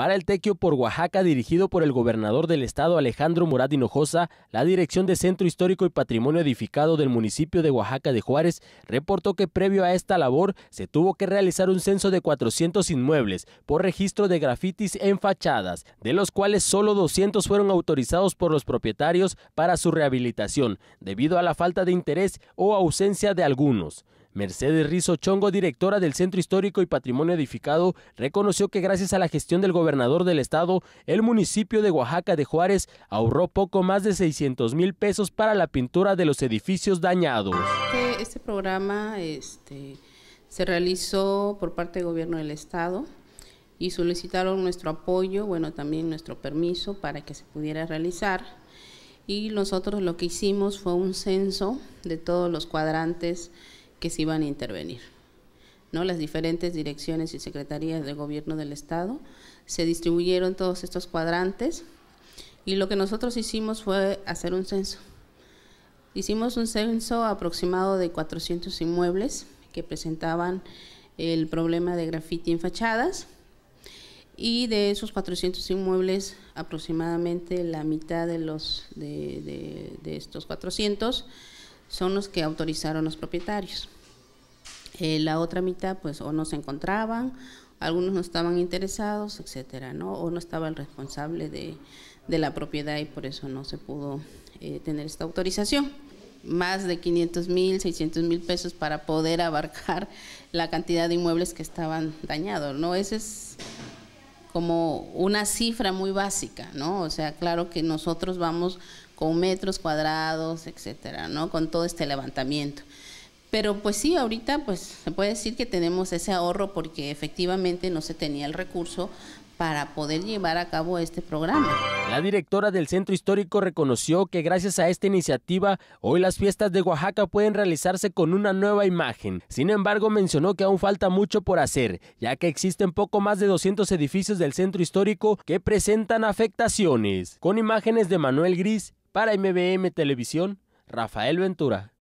Para el Tequio por Oaxaca, dirigido por el gobernador del estado Alejandro Murat Hinojosa, la Dirección de Centro Histórico y Patrimonio Edificado del municipio de Oaxaca de Juárez reportó que previo a esta labor se tuvo que realizar un censo de 400 inmuebles por registro de grafitis en fachadas, de los cuales solo 200 fueron autorizados por los propietarios para su rehabilitación, debido a la falta de interés o ausencia de algunos. Mercedes Rizo Chongo, directora del Centro Histórico y Patrimonio Edificado, reconoció que gracias a la gestión del gobernador del estado, el municipio de Oaxaca de Juárez ahorró poco más de 600 mil pesos para la pintura de los edificios dañados. Este, este programa este, se realizó por parte del gobierno del estado y solicitaron nuestro apoyo, bueno, también nuestro permiso para que se pudiera realizar. Y nosotros lo que hicimos fue un censo de todos los cuadrantes que se iban a intervenir. ¿no? Las diferentes direcciones y secretarías de gobierno del Estado se distribuyeron todos estos cuadrantes y lo que nosotros hicimos fue hacer un censo. Hicimos un censo aproximado de 400 inmuebles que presentaban el problema de grafiti en fachadas y de esos 400 inmuebles aproximadamente la mitad de los de, de estos 400 son los que autorizaron los propietarios. Eh, la otra mitad, pues, o no se encontraban, algunos no estaban interesados, etcétera, ¿no? O no estaba el responsable de, la propiedad y por eso no se pudo eh, tener esta autorización. Más de 500 mil, 600 mil pesos para poder abarcar la cantidad de inmuebles que estaban dañados, ¿no? Ese es como una cifra muy básica, ¿no? O sea, claro que nosotros vamos con metros cuadrados, etcétera, ¿no? Con todo este levantamiento. Pero pues sí, ahorita pues se puede decir que tenemos ese ahorro porque efectivamente no se tenía el recurso para poder llevar a cabo este programa. La directora del Centro Histórico reconoció que gracias a esta iniciativa, hoy las fiestas de Oaxaca pueden realizarse con una nueva imagen. Sin embargo, mencionó que aún falta mucho por hacer, ya que existen poco más de 200 edificios del Centro Histórico que presentan afectaciones. Con imágenes de Manuel Gris, para MBM Televisión, Rafael Ventura.